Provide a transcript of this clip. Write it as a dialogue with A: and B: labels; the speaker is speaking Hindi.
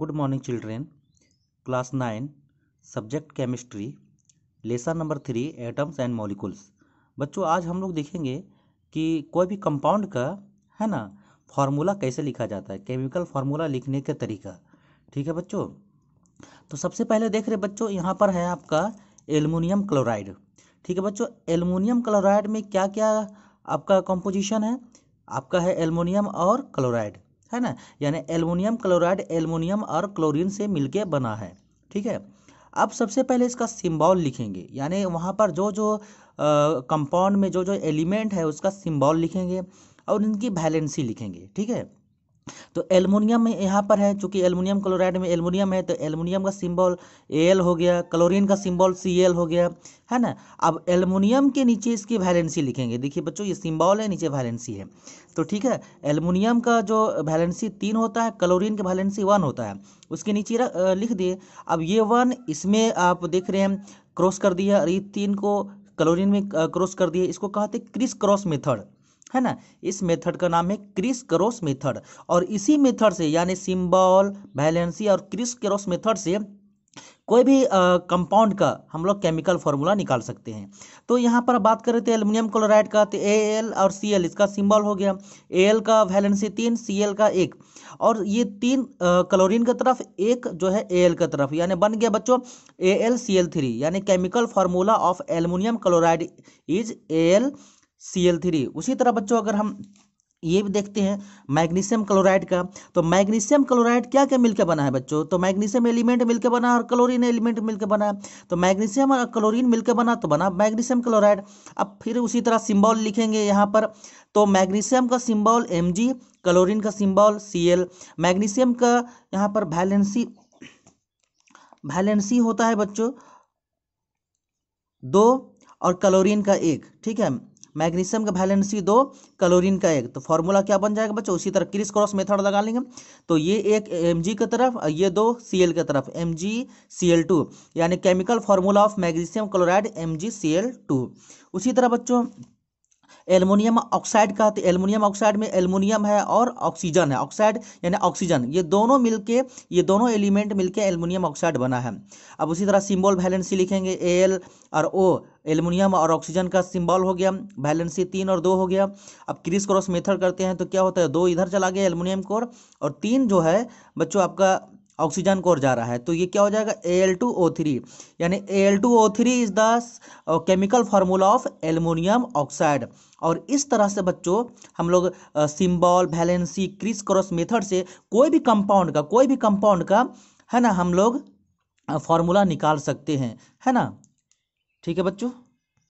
A: good morning children class nine subject chemistry lesson number three atoms and molecules बच्चों आज हम लोग देखेंगे कि कोई भी कंपाउंड का है ना फार्मूला कैसे लिखा जाता है केमिकल फार्मूला लिखने का तरीका ठीक है बच्चों तो सबसे पहले देख रहे बच्चों यहाँ पर है आपका एलमोनियम क्लोराइड ठीक है बच्चों एलमोनियम क्लोराइड में क्या क्या आपका कंपोजिशन है आपका है एलमोनियम और क्लोराइड है ना यानी एलमोनियम क्लोराइड एलमोनियम और क्लोरीन से मिलके बना है ठीक है अब सबसे पहले इसका सिम्बॉल लिखेंगे यानी वहाँ पर जो जो कंपाउंड में जो जो एलिमेंट है उसका सिम्बॉल लिखेंगे और इनकी वैलेंसी लिखेंगे ठीक है तो एलमोनियम में यहाँ पर है चूँकि एलमोनियम क्लोराइड में एलमोनियम है तो एलमोनियम का सिंबल एल हो गया क्लोरीन का सिंबल सी एल हो गया है ना अब एलमोनियम के नीचे इसकी वैलेंसी लिखेंगे देखिए बच्चों ये सिंबल है नीचे वैलेंसी है तो ठीक है एलमोनियम का जो वैलेंसी तीन होता है क्लोरीन का वैलेंसी वन होता है उसके नीचे लिख दिए अब ये वन इसमें आप देख रहे हैं क्रॉस कर दिया और ये तीन को क्लोरीन में क्रॉस कर दिए इसको कहते क्रिस क्रॉस मेथड है ना इस मेथड का नाम है क्रिस क्रॉस मेथड और इसी मेथड से यानी सिम्बॉल बैलेंसी और क्रिस क्रॉस मेथड से कोई भी कंपाउंड का हम लोग केमिकल फार्मूला निकाल सकते हैं तो यहाँ पर बात करें तो थे क्लोराइड का तो ए एल और सी एल इसका सिंबल हो गया ए एल का वैलेंसी तीन सी एल का एक और ये तीन क्लोरीन की तरफ एक जो है ए एल की तरफ यानी बन गया बच्चों A L C L three यानी chemical formula of aluminium chloride is A L C L three उसी तरह बच्चों अगर हम ये भी देखते हैं मैग्नीशियम क्लोराइड का तो मैग्नीशियम क्लोराइड क्या क्या मिलकर बना है बच्चों तो मैग्नीशियम एलिमेंट मिलकर बना और क्लोरीन एलिमेंट मिलकर बना है तो मैग्नीशियम और क्लोरीन मिलकर बना तो बना मैग्नीशियम क्लोराइड अब फिर उसी तरह सिम्बॉल लिखेंगे यहाँ पर तो मैग्नीशियम का सिम्बॉल एम क्लोरीन का सिम्बॉल सी मैग्नीशियम का यहाँ पर वैलेंसी वैलेंसी होता है बच्चों दो और क्लोरीन का एक ठीक है मैग्नीशियम का वैलेंसी दो क्लोरीन का एक तो फॉर्मूला क्या बन जाएगा बच्चों उसी तरह क्रिस क्रॉस मेथड लगा लेंगे तो ये एक एम जी की तरफ और ये दो सी एल की तरफ M G C L two यानी chemical formula of magnesium chloride M G C L two उसी तरह बच्चों एलमोनियम ऑक्साइड का तो एलमोनियम ऑक्साइड में एलमोनियम है और ऑक्सीजन है ऑक्साइड यानी ऑक्सीजन ये दोनों मिलके ये दोनों एलिमेंट मिलके एलमोनियम ऑक्साइड बना है अब उसी तरह सिम्बॉल वैलेंसी लिखेंगे ए एल और ओ एलुमिनियम और ऑक्सीजन का सिंबल हो गया वैलेंसी तीन और दो हो गया अब क्रिस क्रॉस मेथड करते हैं तो क्या होता है दो इधर चला गया एलुमिनियम कोर और तीन जो है बच्चों आपका ऑक्सीजन कोर जा रहा है तो ये क्या हो जाएगा एल टू ओ थ्री यानी L two O three is the chemical formula of aluminium oxide और इस तरह से बच्चों हम लोग symbol valency criss cross method से कोई भी कंपाउंड का कोई भी कंपाउंड का है ना हम लोग फार्मूला uh, निकाल सकते हैं है ना ठीक है बच्चों